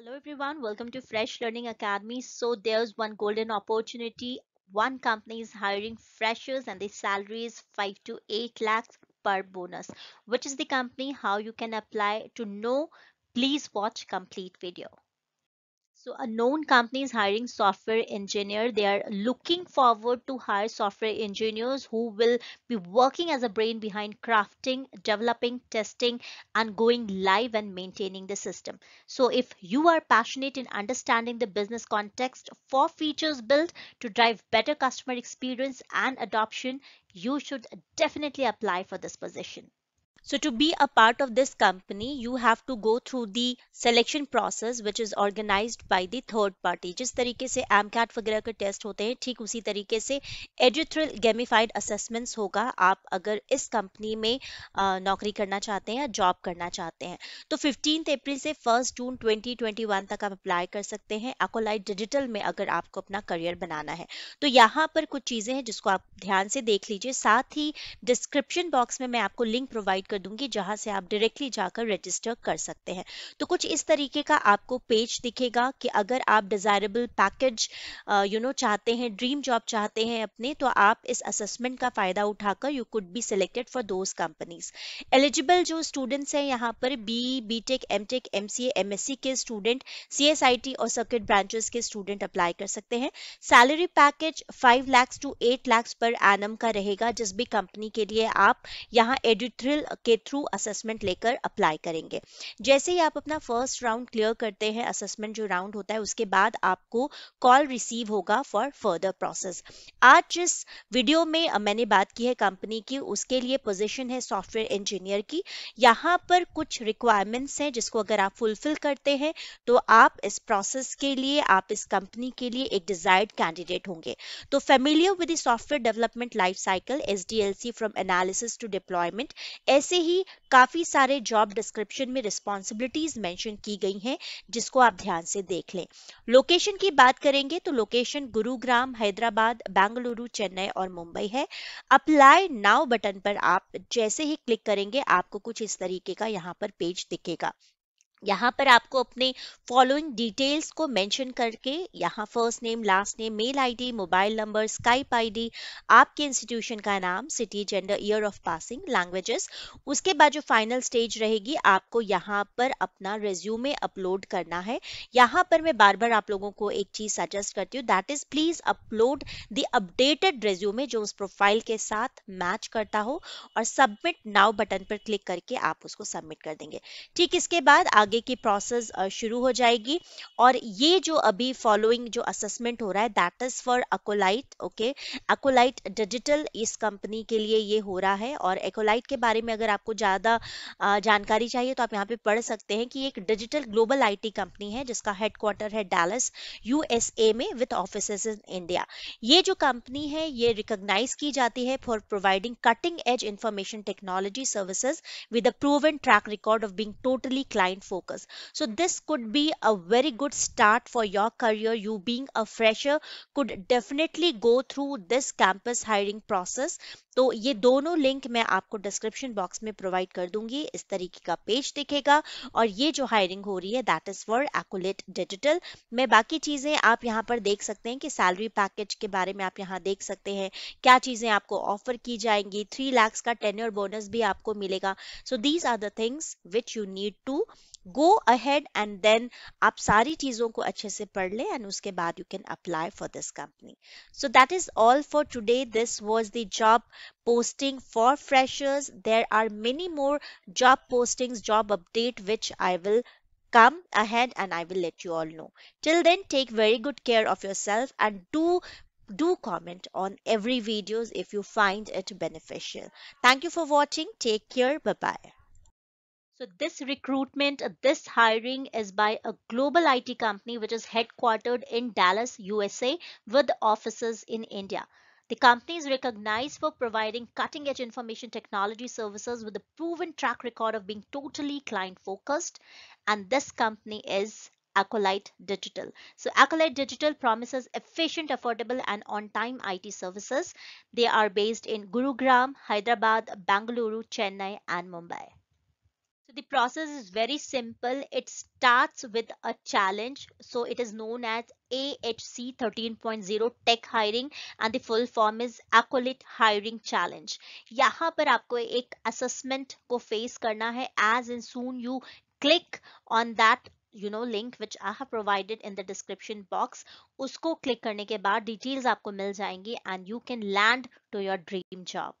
Hello everyone, welcome to Fresh Learning Academy. So there's one golden opportunity. One company is hiring freshers and the salary is 5 to 8 lakhs per bonus. Which is the company? How you can apply? To know, please watch complete video. So a known company is hiring software engineer. They are looking forward to hire software engineers who will be working as a brain behind crafting, developing, testing, and going live and maintaining the system. So if you are passionate in understanding the business context for features built to drive better customer experience and adoption, you should definitely apply for this position. So to be a part of this company, you have to go through the selection process which is organized by the third party. जिस तरीके से MCAT वगैरह के test होते हैं ठीक उसी तरीके से एजुथ्रिल गेमिफाइड असेसमेंट्स होगा आप अगर इस कंपनी में आ, नौकरी करना चाहते हैं या जॉब करना चाहते हैं तो फिफ्टीन अप्रैल से फर्स्ट जून 2021 तक आप अप्लाई कर सकते हैं एकोलाइट डिजिटल में अगर आपको अपना करियर बनाना है तो यहाँ पर कुछ चीज़ें हैं जिसको आप ध्यान से देख लीजिए साथ ही डिस्क्रिप्शन बॉक्स में मैं आपको लिंक प्रोवाइड कर कर दूंगी जहां से आप डायरेक्टली जाकर रजिस्टर कर सकते हैं तो कुछ इस तरीके का आपको पेज दिखेगा कि अगर आप डिजायरेबल पैकेज यू नो चाहते हैं ड्रीम जॉब चाहते हैं अपने तो आप इस असेसमेंट का फायदा उठाकर you could be selected for those companies eligible जो स्टूडेंट्स हैं यहाँ पर B B tech M tech M C M S C के student C S I T और सर्किट ब्रांचेस के स्टूडेंट अप्लाई कर सकते हैं salary package five lakhs to eight lakhs per annum का रहेगा जिस भी कंपनी के लिए आप यहाँ एडिट्रियल के थ्रू असेसमेंट लेकर अप्लाई करेंगे जैसे ही आप अपना फर्स्ट राउंड क्लियर करते हैं असेसमेंट जो राउंड होता है उसके बाद आपको कॉल रिसीव होगा फॉर फर्दर प्रोसेस आज जिस वीडियो में मैंने बात की है कंपनी की उसके लिए पोजिशन है सॉफ्टवेयर इंजीनियर की यहाँ पर कुछ रिक्वायरमेंट्स हैं जिसको अगर आप फुलफिल करते हैं तो आप इस प्रोसेस के लिए आप इस कंपनी के लिए एक डिजायर्ड कैंडिडेट होंगे तो familiar with software development life cycle as from analysis to deployment as ऐसे ही काफी सारे जॉब डिस्क्रिप्शन में रिस्पॉन्सिबिलिटीज मेंशन की गई हैं जिसको आप ध्यान से देख लें लोकेशन की बात करेंगे तो लोकेशन गुरुग्राम हैदराबाद बेंगलुरु चेन्नई और मुंबई है अप्लाई नाउ बटन पर आप जैसे ही क्लिक करेंगे आपको कुछ इस तरीके का यहाँ पर पेज दिखेगा यहाँ पर आपको अपने फॉलोइंग डिटेल्स को मेंशन करके यहाँ first name last name mail ID, mobile number Skype ID, आपके इंस्टीट्यूशन का नाम city gender year of passing languages उसके बाद जो फाइनल स्टेज रहेगी आपको यहाँ पर अपना रेज्यूमे अपलोड करना है यहाँ पर मैं बार बार आप लोगों को एक चीज सजेस्ट करती हूँ that is please upload the updated resume जो उस प्रोफाइल के साथ मैच करता हो और सबमिट नाउ बटन पर क्लिक करके आप उसको सबमिट कर देंगे ठीक इसके बाद आगे आगे की प्रोसेस शुरू हो जाएगी और ये जो अभी फॉलोइंग जो असेसमेंट हो रहा है that is for Accolite okay Accolite digital इस कंपनी के लिए ये हो रहा है और एकोलाइट के बारे में अगर आपको ज़्यादा जानकारी चाहिए तो आप यहाँ पे पढ़ सकते हैं कि एक डिजिटल ग्लोबल आईटी कंपनी है जिसका हेडक्वार्टर है डैलस यूएसए में विथ ऑफिस इन इंडिया ये जो कंपनी है ये रिकोगनाइज की जाती है for providing cutting edge information technology services with a proven track record of being totally client for focus. So this could be a very good start for your career. You being a fresher could definitely go through this campus hiring process. तो ये दोनों link मैं आपको description box में provide कर दूंगी इस तरीके का पेज दिखेगा और ये जो हायरिंग हो रही है that is for Accolite digital मैं बाकी चीजें आप यहाँ पर देख सकते हैं कि सैलरी पैकेज के बारे में आप यहाँ देख सकते हैं क्या चीजें आपको ऑफर की जाएंगी थ्री लैक्स का टेन्योर बोनस भी आपको मिलेगा so these are the things which you need to Go ahead and then, आप सारी चीज़ों को अच्छे से पढ़ लें एंड for बाद you can apply for this company so that is all posting for freshers there are many more job postings job update which i will come ahead and i will let you all know till then take very good care of yourself and do do comment on every videos if you find it beneficial thank you for watching take care bye bye so this recruitment, uh, this hiring is by a global IT company which is headquartered in Dallas, USA with offices in India. The company is recognized for providing cutting edge information technology services with a proven track record of being totally client focused. And this company is Acolyte Digital. So Acolyte Digital promises efficient, affordable and on-time IT services. They are based in Gurugram, Hyderabad, Bangalore, Chennai and Mumbai. So the process is very simple. It starts with a challenge. So it is known as AHC 13.0 Tech Hiring and the full form is Accolade Hiring Challenge. यहाँ पर आपको एक assessment को face करना है as in soon you click on that you know link which I have provided in the description box. उसको click करने के बाद details आपको मिल जाएंगी and you can land to your dream job.